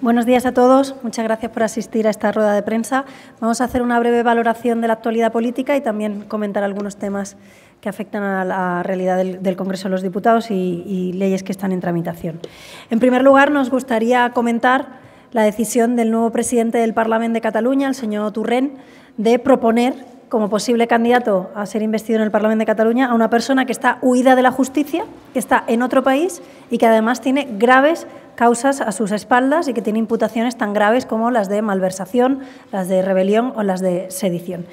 Buenos días a todos. Muchas gracias por asistir a esta rueda de prensa. Vamos a hacer una breve valoración de la actualidad política y también comentar algunos temas que afectan a la realidad del, Congreso de los Diputados y, leyes que están en tramitación. En primer lugar, nos gustaría comentar la decisión del nuevo presidente del Parlamento de Cataluña, el señor Turren, de proponer como posible candidato a ser investido en el Parlamento de Cataluña a una persona que está huida de la justicia, que está en otro país y que además tiene graves causas a sus espaldas y que tiene imputaciones tan graves como las de malversación, las de rebelión o las de sedición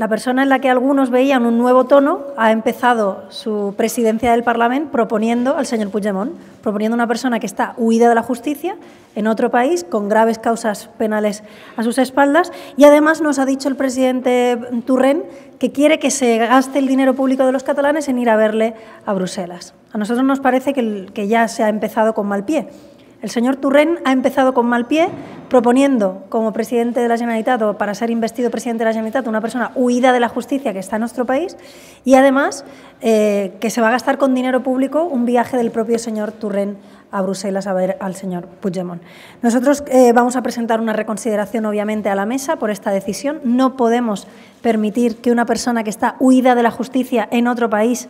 la persona en la que algunos veían un nuevo tono ha empezado su presidencia del Parlamento proponiendo al señor Puigdemont, proponiendo una persona que está huida de la justicia en otro país con graves causas penales a sus espaldas y además nos ha dicho el presidente Turren que quiere que se gaste el dinero público de los catalanes en ir a verle a Bruselas. A nosotros nos parece que ya se ha empezado con mal pie. El señor Turren ha empezado con mal pie proponiendo como presidente de la Generalitat o para ser investido presidente de la Generalitat una persona huida de la justicia que está en nuestro país y además eh, que se va a gastar con dinero público un viaje del propio señor Turren a Bruselas a ver al señor Puigdemont. Nosotros eh, vamos a presentar una reconsideración, obviamente, a la mesa por esta decisión. No podemos permitir que una persona que está huida de la justicia en otro país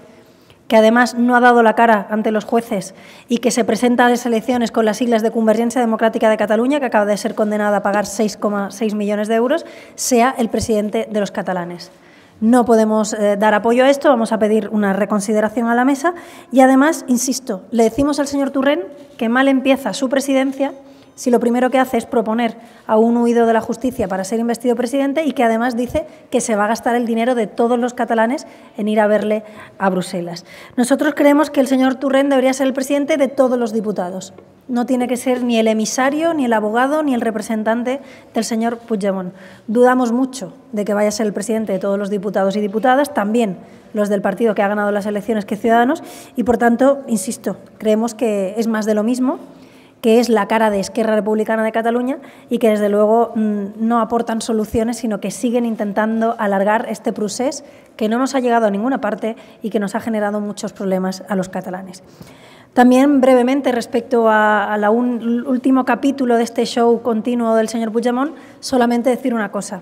que además no ha dado la cara ante los jueces y que se presenta a las elecciones con las siglas de Convergencia Democrática de Cataluña, que acaba de ser condenada a pagar 6,6 millones de euros, sea el presidente de los catalanes. No podemos eh, dar apoyo a esto, vamos a pedir una reconsideración a la mesa y además, insisto, le decimos al señor Turren que mal empieza su presidencia si lo primero que hace es proponer a un huido de la justicia para ser investido presidente y que además dice que se va a gastar el dinero de todos los catalanes en ir a verle a Bruselas. Nosotros creemos que el señor Turren debería ser el presidente de todos los diputados. No tiene que ser ni el emisario, ni el abogado, ni el representante del señor Puigdemont. Dudamos mucho de que vaya a ser el presidente de todos los diputados y diputadas, también los del partido que ha ganado las elecciones que Ciudadanos, y por tanto, insisto, creemos que es más de lo mismo que es la cara de Esquerra Republicana de Cataluña y que desde luego mm, no aportan soluciones, sino que siguen intentando alargar este proceso que no nos ha llegado a ninguna parte y que nos ha generado muchos problemas a los catalanes. También brevemente respecto al último capítulo de este show continuo del señor Puigdemont, solamente decir una cosa.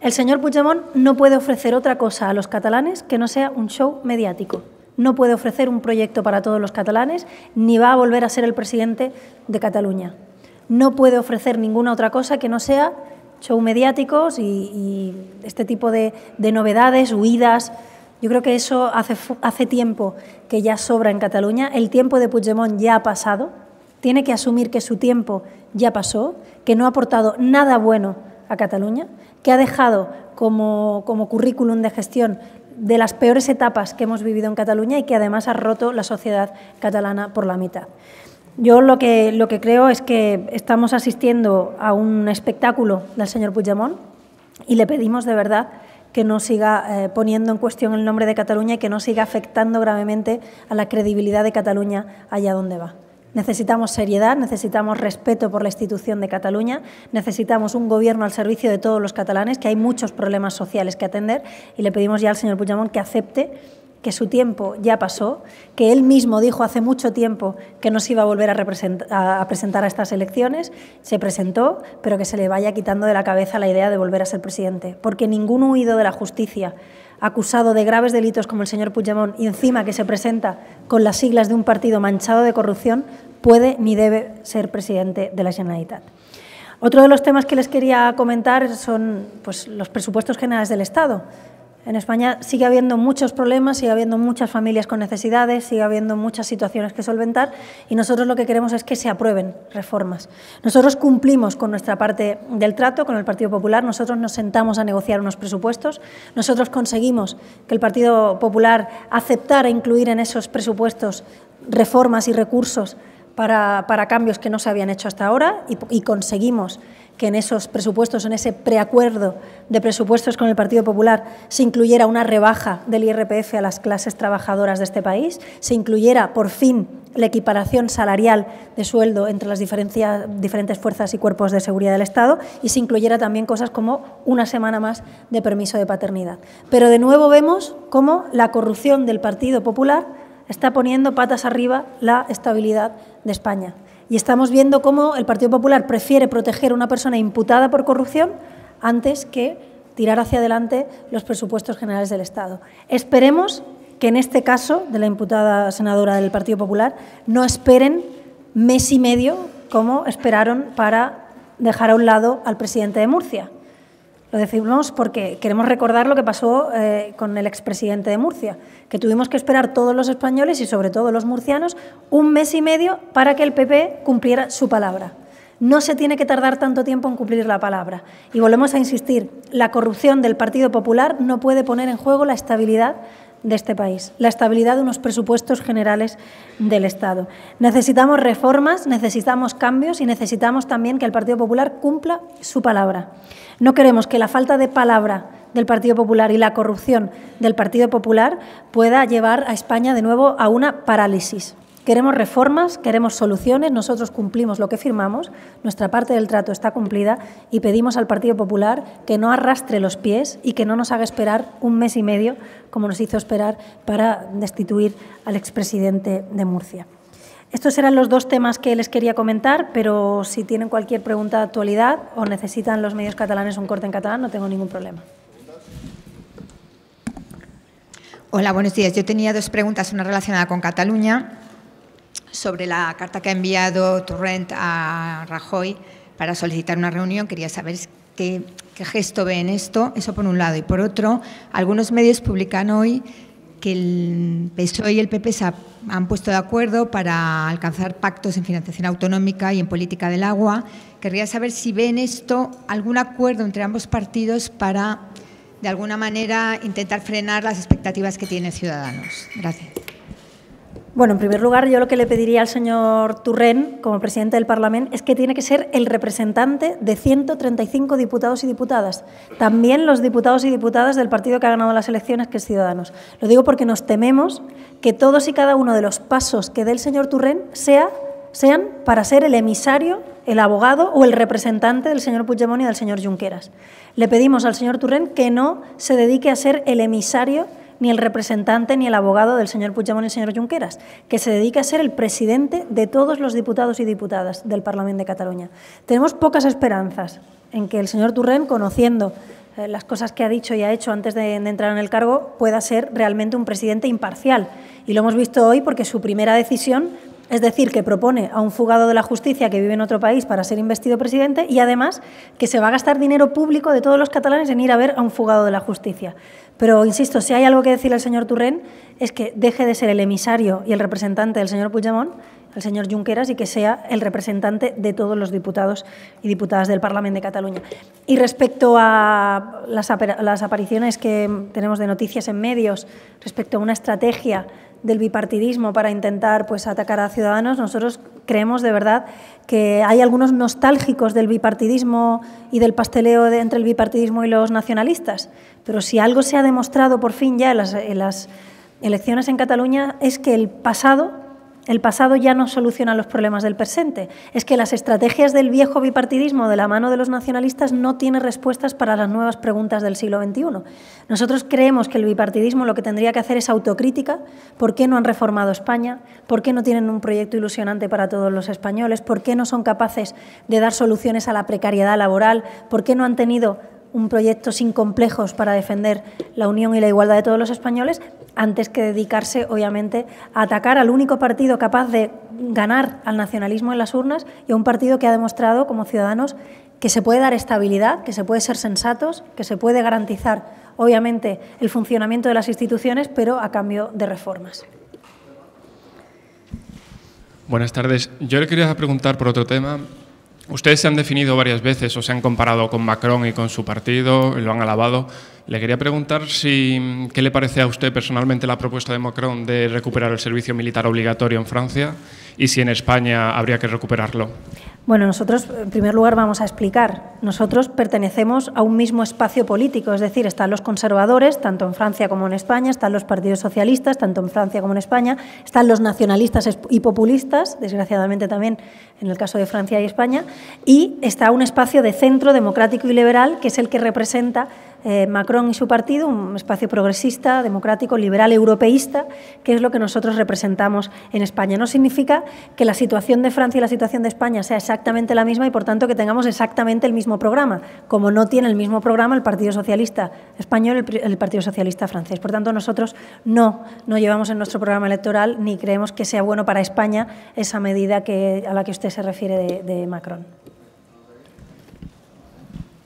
El señor Puigdemont no puede ofrecer otra cosa a los catalanes que no sea un show mediático no puede ofrecer un proyecto para todos los catalanes, ni va a volver a ser el presidente de Cataluña. No puede ofrecer ninguna otra cosa que no sea show mediáticos y, este tipo de, novedades, huidas. Yo creo que eso hace, hace tiempo que ya sobra en Cataluña. El tiempo de Puigdemont ya ha pasado. Tiene que asumir que su tiempo ya pasó, que no ha aportado nada bueno a Cataluña, que ha dejado como, como currículum de gestión de las peores etapas que hemos vivido en Cataluña y que además ha roto la sociedad catalana por la mitad. Yo lo que, lo que creo es que estamos asistiendo a un espectáculo del señor Puigdemont y le pedimos de verdad que no siga eh, poniendo en cuestión el nombre de Cataluña y que no siga afectando gravemente a la credibilidad de Cataluña allá donde va. Necesitamos seriedad, necesitamos respeto por la institución de Cataluña, necesitamos un gobierno al servicio de todos los catalanes, que hay muchos problemas sociales que atender y le pedimos ya al señor Puigdemont que acepte que su tiempo ya pasó, que él mismo dijo hace mucho tiempo que no se iba a volver a, presentar a estas elecciones, se presentó, pero que se le vaya quitando de la cabeza la idea de volver a ser presidente, porque ningún huido de la justicia acusado de graves delitos como el señor Puigdemont y encima que se presenta con las siglas de un partido manchado de corrupción puede ni debe ser presidente de la Generalitat. Otro de los temas que les quería comentar son pues, los presupuestos generales del Estado. En España sigue habiendo muchos problemas, sigue habiendo muchas familias con necesidades, sigue habiendo muchas situaciones que solventar y nosotros lo que queremos es que se aprueben reformas. Nosotros cumplimos con nuestra parte del trato con el Partido Popular, nosotros nos sentamos a negociar unos presupuestos, nosotros conseguimos que el Partido Popular aceptara incluir en esos presupuestos reformas y recursos para, cambios que no se habían hecho hasta ahora y, y conseguimos que en esos presupuestos, en ese preacuerdo de presupuestos con el Partido Popular, se incluyera una rebaja del IRPF a las clases trabajadoras de este país, se incluyera por fin la equiparación salarial de sueldo entre las diferentes fuerzas y cuerpos de seguridad del Estado y se incluyera también cosas como una semana más de permiso de paternidad. Pero de nuevo vemos cómo la corrupción del Partido Popular está poniendo patas arriba la estabilidad de España. Y estamos viendo cómo el Partido Popular prefiere proteger a una persona imputada por corrupción antes que tirar hacia adelante los presupuestos generales del Estado. Esperemos que en este caso de la imputada senadora del Partido Popular no esperen mes y medio como esperaron para dejar a un lado al presidente de Murcia. Lo decimos porque queremos recordar lo que pasó eh, con el expresidente de Murcia, que tuvimos que esperar todos los españoles y sobre todo los murcianos un mes y medio para que el PP cumpliera su palabra. No se tiene que tardar tanto tiempo en cumplir la palabra. Y volvemos a insistir, la corrupción del Partido Popular no puede poner en juego la estabilidad de este país, la estabilidad de unos presupuestos generales del Estado. Necesitamos reformas, necesitamos cambios y necesitamos también que el Partido Popular cumpla su palabra. No queremos que la falta de palabra del Partido Popular y la corrupción del Partido Popular pueda llevar a España de nuevo a una parálisis. Queremos reformas, queremos soluciones, nosotros cumplimos lo que firmamos, nuestra parte del trato está cumplida y pedimos al Partido Popular que no arrastre los pies y que no nos haga esperar un mes y medio, como nos hizo esperar, para destituir al expresidente de Murcia. Estos eran los dos temas que les quería comentar, pero si tienen cualquier pregunta de actualidad o necesitan los medios catalanes un corte en catalán, no tengo ningún problema. Hola, buenos días. Yo tenía dos preguntas, una relacionada con Cataluña sobre la carta que ha enviado Torrent a Rajoy para solicitar una reunión. Quería saber qué, gesto ve en esto, eso por un lado. Y por otro, algunos medios publican hoy que el PSOE y el PP se han puesto de acuerdo para alcanzar pactos en financiación autonómica y en política del agua. Querría saber si en esto algún acuerdo entre ambos partidos para, de alguna manera, intentar frenar las expectativas que tienen Ciudadanos. Gracias. Bueno, en primer lugar, yo lo que le pediría al señor Turren, como presidente del Parlamento, es que tiene que ser el representante de 135 diputados y diputadas, también los diputados y diputadas del partido que ha ganado las elecciones, que es Ciudadanos. Lo digo porque nos tememos que todos y cada uno de los pasos que dé el señor Turren sean para ser el emisario, el abogado o el representante del señor Puigdemont y del señor Junqueras. Le pedimos al señor Turren que no se dedique a ser el emisario ni el representante ni el abogado del señor Puigdemont y el señor Junqueras, que se dedica a ser el presidente de todos los diputados y diputadas del Parlamento de Cataluña. Tenemos pocas esperanzas en que el señor Turren, conociendo eh, las cosas que ha dicho y ha hecho antes de, entrar en el cargo pueda ser realmente un presidente imparcial. Y lo hemos visto hoy porque su primera decisión es decir, que propone a un fugado de la justicia que vive en otro país para ser investido presidente y además que se va a gastar dinero público de todos los catalanes en ir a ver a un fugado de la justicia. Pero, insisto, si hay algo que decirle al señor Turren es que deje de ser el emisario y el representante del señor Puigdemont ...el señor Junqueras y que sea el representante de todos los diputados y diputadas del Parlamento de Cataluña. Y respecto a las, apariciones que tenemos de noticias en medios, respecto a una estrategia del bipartidismo para intentar pues, atacar a Ciudadanos, nosotros creemos de verdad que hay algunos nostálgicos del bipartidismo y del pasteleo entre el bipartidismo y los nacionalistas. Pero si algo se ha demostrado por fin ya en las elecciones en Cataluña es que el pasado el pasado ya no soluciona los problemas del presente. Es que las estrategias del viejo bipartidismo de la mano de los nacionalistas no tienen respuestas para las nuevas preguntas del siglo XXI. Nosotros creemos que el bipartidismo lo que tendría que hacer es autocrítica. ¿Por qué no han reformado España? ¿Por qué no tienen un proyecto ilusionante para todos los españoles? ¿Por qué no son capaces de dar soluciones a la precariedad laboral? ¿Por qué no han tenido un proyecto sin complejos para defender la unión y la igualdad de todos los españoles, antes que dedicarse, obviamente, a atacar al único partido capaz de ganar al nacionalismo en las urnas y a un partido que ha demostrado, como ciudadanos, que se puede dar estabilidad, que se puede ser sensatos, que se puede garantizar, obviamente, el funcionamiento de las instituciones, pero a cambio de reformas. Buenas tardes. Yo le quería preguntar por otro tema Ustedes se han definido varias veces o se han comparado con Macron y con su partido, lo han alabado. Le quería preguntar si, qué le parece a usted personalmente la propuesta de Macron de recuperar el servicio militar obligatorio en Francia y si en España habría que recuperarlo. Bueno, nosotros, en primer lugar, vamos a explicar. Nosotros pertenecemos a un mismo espacio político, es decir, están los conservadores, tanto en Francia como en España, están los partidos socialistas, tanto en Francia como en España, están los nacionalistas y populistas, desgraciadamente también en el caso de Francia y España, y está un espacio de centro democrático y liberal, que es el que representa eh, Macron y su partido, un espacio progresista, democrático, liberal, europeísta, que es lo que nosotros representamos en España. No significa que la situación de Francia y la situación de España sea exactamente la misma y, por tanto, que tengamos exactamente el mismo programa, como no tiene el mismo programa el Partido Socialista Español y el, Partido Socialista Francés. Por tanto, nosotros no, no llevamos en nuestro programa electoral ni creemos que sea bueno para España esa medida a la que usted se refiere de Macron.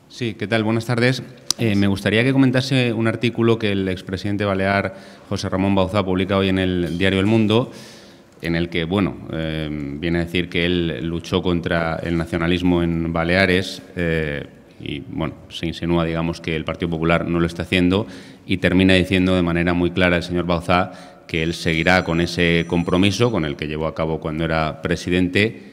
Sí, ¿qué tal? Buenas tardes. Eh, me gustaría que comentase un artículo que el expresidente balear José Ramón Bauzá publica hoy en el diario El Mundo, en el que, bueno, eh, viene a decir que él luchó contra el nacionalismo en Baleares eh, y, bueno, se insinúa, digamos, que el Partido Popular no lo está haciendo y termina diciendo de manera muy clara el señor Bauzá que él seguirá con ese compromiso con el que llevó a cabo cuando era presidente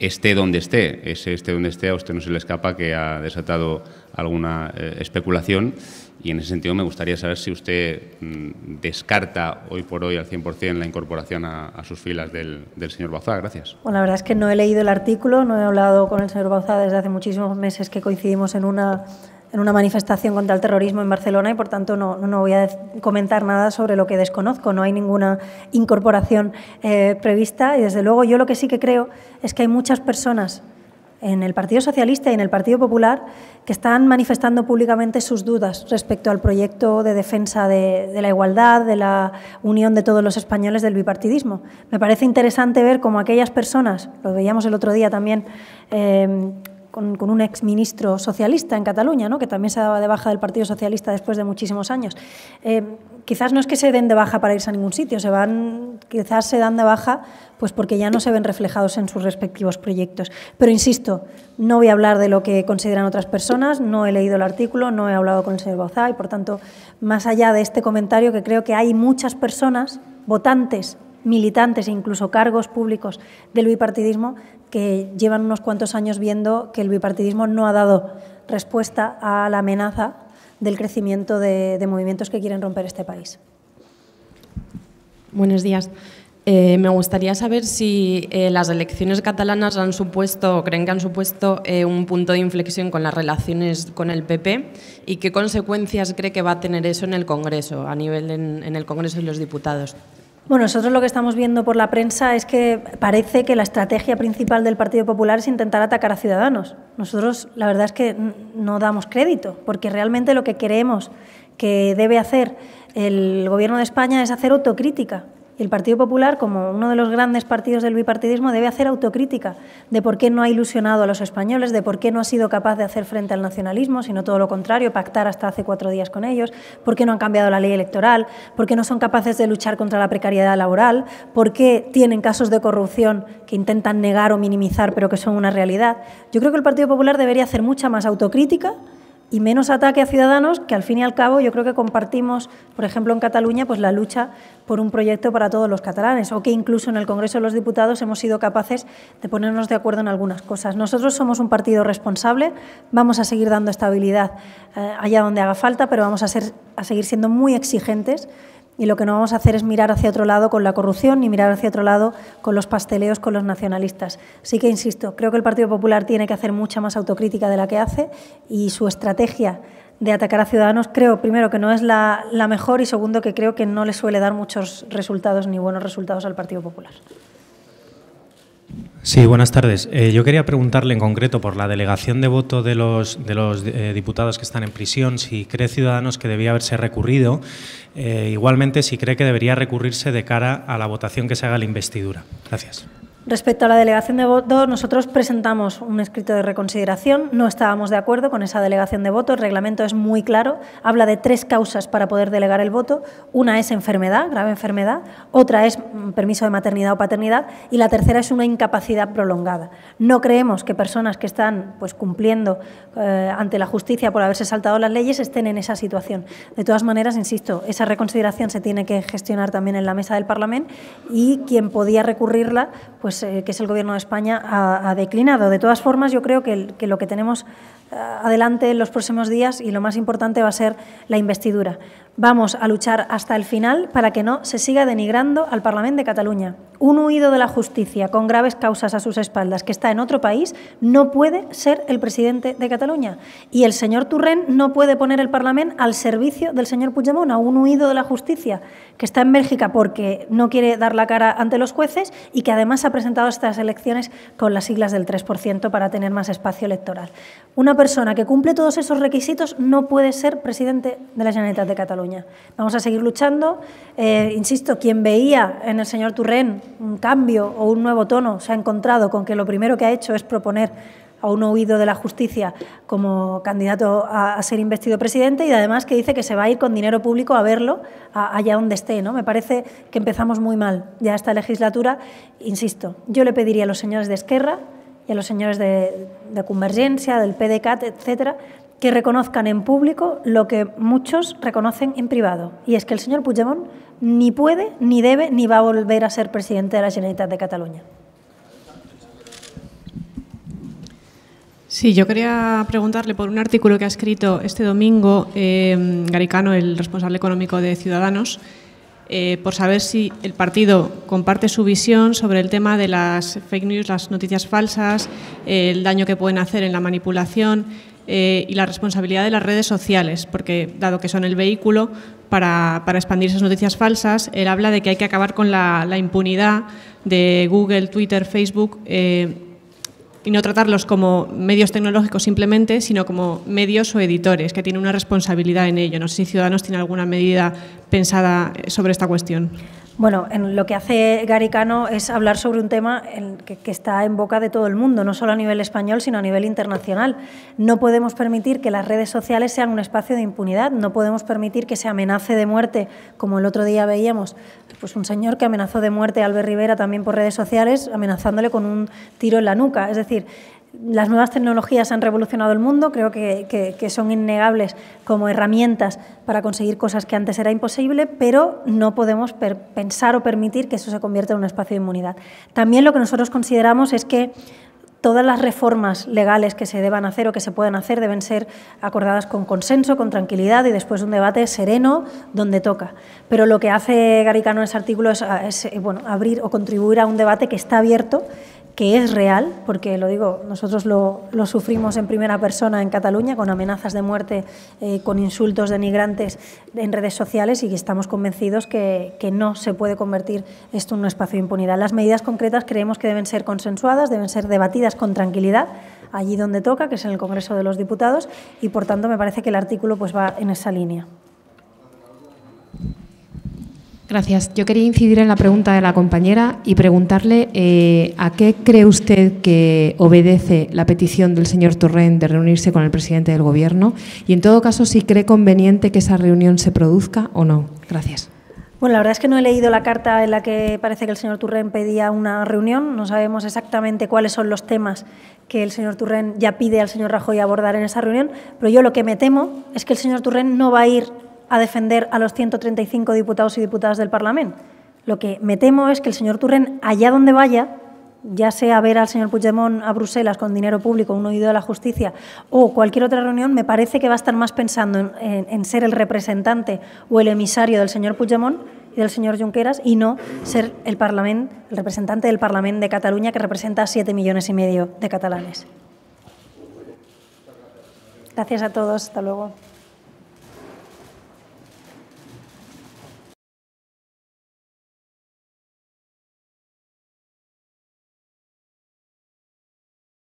esté donde esté, ese esté donde esté, a usted no se le escapa que ha desatado alguna eh, especulación y en ese sentido me gustaría saber si usted mm, descarta hoy por hoy al 100% la incorporación a, sus filas del, del, señor Bauzá. Gracias. Bueno, la verdad es que no he leído el artículo, no he hablado con el señor Bauzá desde hace muchísimos meses que coincidimos en una en una manifestación contra el terrorismo en Barcelona y por tanto no, voy a comentar nada sobre lo que desconozco. No hay ninguna incorporación eh, prevista y desde luego yo lo que sí que creo es que hay muchas personas en el Partido Socialista y en el Partido Popular que están manifestando públicamente sus dudas respecto al proyecto de defensa de, la igualdad, de la unión de todos los españoles del bipartidismo. Me parece interesante ver cómo aquellas personas, lo veíamos el otro día también, eh, con, un un exministro socialista en Cataluña, ¿no? que también se daba de baja del Partido Socialista después de muchísimos años. Eh, quizás no es que se den de baja para irse a ningún sitio, se van, quizás se dan de baja pues porque ya no se ven reflejados en sus respectivos proyectos. Pero insisto, no voy a hablar de lo que consideran otras personas, no he leído el artículo, no he hablado con el señor Bauzá y, por tanto, más allá de este comentario que creo que hay muchas personas, votantes militantes e incluso cargos públicos del bipartidismo que llevan unos cuantos años viendo que el bipartidismo no ha dado respuesta a la amenaza del crecimiento de, movimientos que quieren romper este país. Buenos días. Eh, me gustaría saber si eh, las elecciones catalanas han supuesto, o creen que han supuesto eh, un punto de inflexión con las relaciones con el PP y qué consecuencias cree que va a tener eso en el Congreso, a nivel en, en el Congreso y los diputados. Bueno, nosotros lo que estamos viendo por la prensa es que parece que la estrategia principal del Partido Popular es intentar atacar a ciudadanos. Nosotros la verdad es que no damos crédito, porque realmente lo que creemos que debe hacer el Gobierno de España es hacer autocrítica el Partido Popular, como uno de los grandes partidos del bipartidismo, debe hacer autocrítica de por qué no ha ilusionado a los españoles, de por qué no ha sido capaz de hacer frente al nacionalismo, sino todo lo contrario, pactar hasta hace cuatro días con ellos, por qué no han cambiado la ley electoral, por qué no son capaces de luchar contra la precariedad laboral, por qué tienen casos de corrupción que intentan negar o minimizar, pero que son una realidad. Yo creo que el Partido Popular debería hacer mucha más autocrítica y menos ataque a ciudadanos que al fin y al cabo yo creo que compartimos, por ejemplo, en Cataluña, pues la lucha por un proyecto para todos los catalanes o que incluso en el Congreso de los Diputados hemos sido capaces de ponernos de acuerdo en algunas cosas. Nosotros somos un partido responsable, vamos a seguir dando estabilidad eh, allá donde haga falta, pero vamos a, ser, a seguir siendo muy exigentes y lo que no vamos a hacer es mirar hacia otro lado con la corrupción ni mirar hacia otro lado con los pasteleos, con los nacionalistas. Sí que, insisto, creo que el Partido Popular tiene que hacer mucha más autocrítica de la que hace y su estrategia de atacar a ciudadanos creo, primero, que no es la, la mejor y segundo, que creo que no le suele dar muchos resultados ni buenos resultados al Partido Popular. Sí, buenas tardes. Eh, yo quería preguntarle en concreto por la delegación de voto de los, de los eh, diputados que están en prisión, si cree Ciudadanos que debía haberse recurrido, eh, igualmente si cree que debería recurrirse de cara a la votación que se haga la investidura. Gracias. Respecto a la delegación de votos, nosotros presentamos un escrito de reconsideración. No estábamos de acuerdo con esa delegación de votos. El reglamento es muy claro. Habla de tres causas para poder delegar el voto. Una es enfermedad, grave enfermedad. Otra es permiso de maternidad o paternidad. Y la tercera es una incapacidad prolongada. No creemos que personas que están pues, cumpliendo eh, ante la justicia por haberse saltado las leyes estén en esa situación. De todas maneras, insisto, esa reconsideración se tiene que gestionar también en la mesa del Parlamento y quien podía recurrirla, pues eh, que es el Gobierno de España, ha, declinado. De todas formas, yo creo que lo que tenemos eh, adelante en los próximos días y lo más importante va a ser la investidura. Vamos a luchar hasta el final para que no se siga denigrando al Parlamento de Cataluña. Un huido de la justicia con graves causas a sus espaldas que está en otro país no puede ser el presidente de Cataluña. Y el señor Turren no puede poner el Parlamento al servicio del señor Puigdemont, a un huido de la justicia que está en Bélgica porque no quiere dar la cara ante los jueces y que además ha presentado estas elecciones con las siglas del 3% para tener más espacio electoral. Una persona que cumple todos esos requisitos no puede ser presidente de la Generalitat de Cataluña. Vamos a seguir luchando. Eh, insisto, quien veía en el señor Turrén un cambio o un nuevo tono se ha encontrado con que lo primero que ha hecho es proponer a un oído de la justicia como candidato a, ser investido presidente y además que dice que se va a ir con dinero público a verlo allá donde esté. ¿no? Me parece que empezamos muy mal ya esta legislatura. Insisto, yo le pediría a los señores de Esquerra y a los señores de, Convergencia, del PDCAT, etcétera, que reconozcan en público lo que muchos reconocen en privado, y es que el señor Puigdemont ni puede, ni debe, ni va a volver a ser presidente de la Generalitat de Cataluña. Sí, yo quería preguntarle por un artículo que ha escrito este domingo eh, Garicano, el responsable económico de Ciudadanos, eh, por saber si el partido comparte su visión sobre el tema de las fake news, las noticias falsas, eh, el daño que pueden hacer en la manipulación eh, y la responsabilidad de las redes sociales, porque dado que son el vehículo para, expandir esas noticias falsas, él habla de que hay que acabar con la impunidad de Google, Twitter, Facebook y no tratarlos como medios tecnológicos simplemente, sino como medios o editores, que tienen una responsabilidad en ello. No sé si Ciudadanos tiene alguna medida pensada sobre esta cuestión. Bueno, en lo que hace Garicano es hablar sobre un tema que, que, está en boca de todo el mundo, no solo a nivel español, sino a nivel internacional. No podemos permitir que las redes sociales sean un espacio de impunidad, no podemos permitir que se amenace de muerte, como el otro día veíamos, pues un señor que amenazó de muerte a Albert Rivera también por redes sociales, amenazándole con un tiro en la nuca. Es decir, las nuevas tecnologías han revolucionado el mundo, creo que, son innegables como herramientas para conseguir cosas que antes era imposible, pero no podemos pensar o permitir que eso se convierta en un espacio de inmunidad. También lo que nosotros consideramos es que todas las reformas legales que se deban hacer o que se puedan hacer deben ser acordadas con consenso, con tranquilidad y después de un debate sereno donde toca. Pero lo que hace Garicano en ese artículo es, abrir o contribuir a un debate que está abierto que es real, porque lo digo, nosotros lo, sufrimos en primera persona en Cataluña con amenazas de muerte, eh, con insultos denigrantes en redes sociales y estamos convencidos que, que, no se puede convertir esto en un espacio de impunidad. Las medidas concretas creemos que deben ser consensuadas, deben ser debatidas con tranquilidad allí donde toca, que es en el Congreso de los Diputados, y por tanto me parece que el artículo pues, va en esa línea. Gracias. Yo quería incidir en la pregunta de la compañera y preguntarle eh, a qué cree usted que obedece la petición del señor Torrent de reunirse con el presidente del Gobierno y, en todo caso, si cree conveniente que esa reunión se produzca o no. Gracias. Bueno, la verdad es que no he leído la carta en la que parece que el señor Turren pedía una reunión. No sabemos exactamente cuáles son los temas que el señor Turren ya pide al señor Rajoy abordar en esa reunión, pero yo lo que me temo es que el señor Turren no va a ir a defender a los 135 diputados y diputadas del Parlamento. Lo que me temo es que el señor Turren, allá donde vaya, ya sea a ver al señor Puigdemont a Bruselas con dinero público, un oído de la justicia o cualquier otra reunión, me parece que va a estar más pensando en, ser el representante o el emisario del señor Puigdemont y del señor Junqueras y no ser el, el representante del Parlamento de Cataluña que representa a siete millones y medio de catalanes. Gracias a todos. Hasta luego.